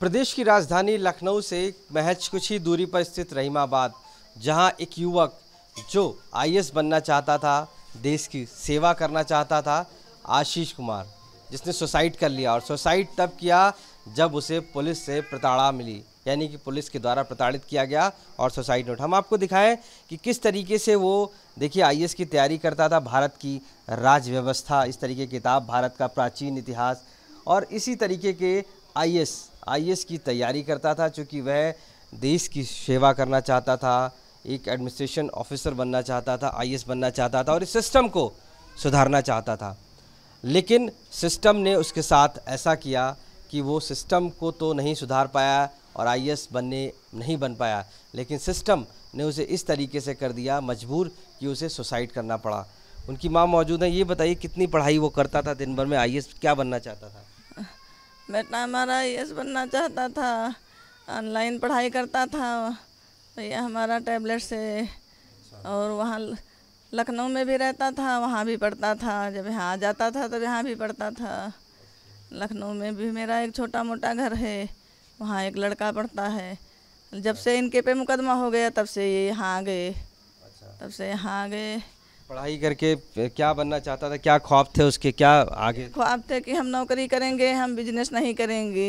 प्रदेश की राजधानी लखनऊ से महज कुछ ही दूरी पर स्थित रहीमाबाद जहां एक युवक जो आईएएस बनना चाहता था देश की सेवा करना चाहता था आशीष कुमार जिसने सुसाइड कर लिया और सुसाइड तब किया जब उसे पुलिस से प्रताड़ा मिली यानी कि पुलिस के द्वारा प्रताड़ित किया गया और सुसाइड नोट हम आपको दिखाएं कि किस तरीके से वो देखिए आई की तैयारी करता था भारत की राज व्यवस्था इस तरीके की किताब भारत का प्राचीन इतिहास और इसी तरीके के आई आईएएस की तैयारी करता था चूँकि वह देश की सेवा करना चाहता था एक एडमिनिस्ट्रेशन ऑफिसर बनना चाहता था आईएएस बनना चाहता था और इस सिस्टम को सुधारना चाहता था लेकिन सिस्टम ने उसके साथ ऐसा किया कि वो सिस्टम को तो नहीं सुधार पाया और आईएएस बनने नहीं बन पाया लेकिन सिस्टम ने उसे इस तरीके से कर दिया मजबूर कि उसे सुसाइड करना पड़ा उनकी माँ मौजूद है ये बताइए कितनी पढ़ाई वो करता था दिन भर में आई क्या बनना चाहता था बेटा हमारा आई बनना चाहता था ऑनलाइन पढ़ाई करता था भैया तो हमारा टैबलेट से और वहाँ लखनऊ में भी रहता था वहाँ भी पढ़ता था जब यहाँ आ जाता था तब यहाँ भी पढ़ता था लखनऊ में भी मेरा एक छोटा मोटा घर है वहाँ एक लड़का पढ़ता है जब से इनके पे मुकदमा हो गया तब से ये यहाँ आ गए अच्छा। तब से यहाँ आ गए पढ़ाई करके क्या बनना चाहता था क्या ख्वाब थे उसके क्या आगे ख्वाब थे कि हम नौकरी करेंगे हम बिजनेस नहीं करेंगे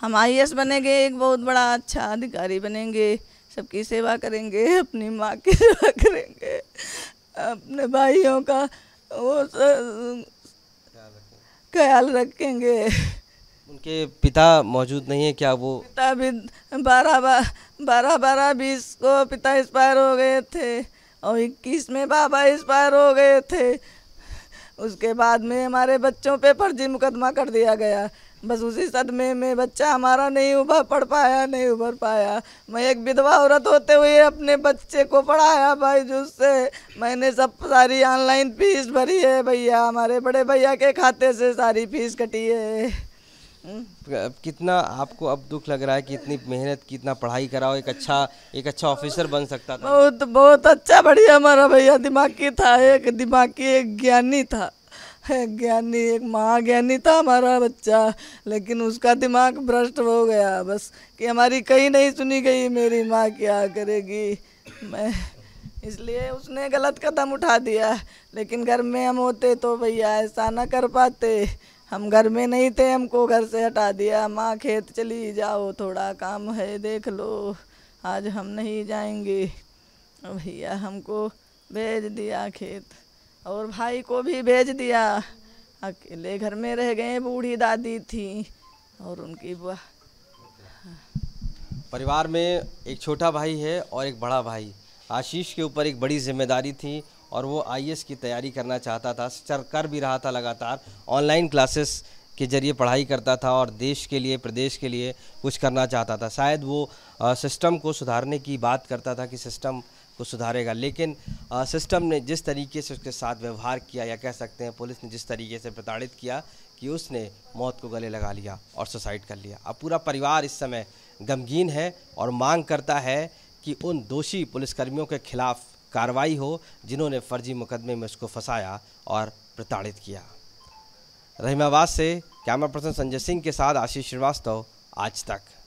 हम आई बनेंगे एक बहुत बड़ा अच्छा अधिकारी बनेंगे सबकी सेवा करेंगे अपनी माँ की सेवा करेंगे अपने भाइयों का वो ख्याल रखेंगे उनके पिता मौजूद नहीं है क्या वो पिता भी बारह बारह बारह बीस को पिता एक्सपायर हो गए थे और इक्कीस में बाबा एक्सपायर हो गए थे उसके बाद में हमारे बच्चों पे फर्जी मुकदमा कर दिया गया बस उसी सदमे में बच्चा हमारा नहीं उभर पड़ पाया नहीं उभर पाया मैं एक विधवा औरत होते हुए अपने बच्चे को पढ़ाया भाई जो उससे मैंने सब सारी ऑनलाइन फीस भरी है भैया हमारे बड़े भैया के खाते से सारी फीस कटी है हम्म। कितना आपको अब दुख लग रहा है कि इतनी मेहनत कितना पढ़ाई कराओ एक अच्छा एक अच्छा ऑफिसर बन सकता था बहुत बहुत अच्छा बढ़िया हमारा भैया दिमाग की था एक दिमाग की एक ज्ञानी था एक ज्ञानी एक महाज्ञानी था हमारा बच्चा लेकिन उसका दिमाग भ्रष्ट हो गया बस कि हमारी कहीं नहीं सुनी गई मेरी माँ क्या करेगी मैं इसलिए उसने गलत कदम उठा दिया लेकिन घर में हम होते तो भैया ऐसा ना कर पाते हम घर में नहीं थे हमको घर से हटा दिया माँ खेत चली जाओ थोड़ा काम है देख लो आज हम नहीं जाएंगे भैया हमको भेज दिया खेत और भाई को भी भेज दिया अकेले घर में रह गए बूढ़ी दादी थी और उनकी बुआ परिवार में एक छोटा भाई है और एक बड़ा भाई आशीष के ऊपर एक बड़ी जिम्मेदारी थी और वो आई की तैयारी करना चाहता था सर कर भी रहा था लगातार ऑनलाइन क्लासेस के जरिए पढ़ाई करता था और देश के लिए प्रदेश के लिए कुछ करना चाहता था शायद वो सिस्टम को सुधारने की बात करता था कि सिस्टम को सुधारेगा लेकिन आ, सिस्टम ने जिस तरीके से उसके साथ व्यवहार किया या कह सकते हैं पुलिस ने जिस तरीके से प्रताड़ित किया कि उसने मौत को गले लगा लिया और सुसाइड कर लिया अब पूरा परिवार इस समय गमगीन है और मांग करता है कि उन दोषी पुलिसकर्मियों के खिलाफ़ कार्रवाई हो जिन्होंने फर्जी मुकदमे में उसको फंसाया और प्रताड़ित किया रहीमाबाद से कैमरा पर्सन संजय सिंह के साथ आशीष श्रीवास्तव आज तक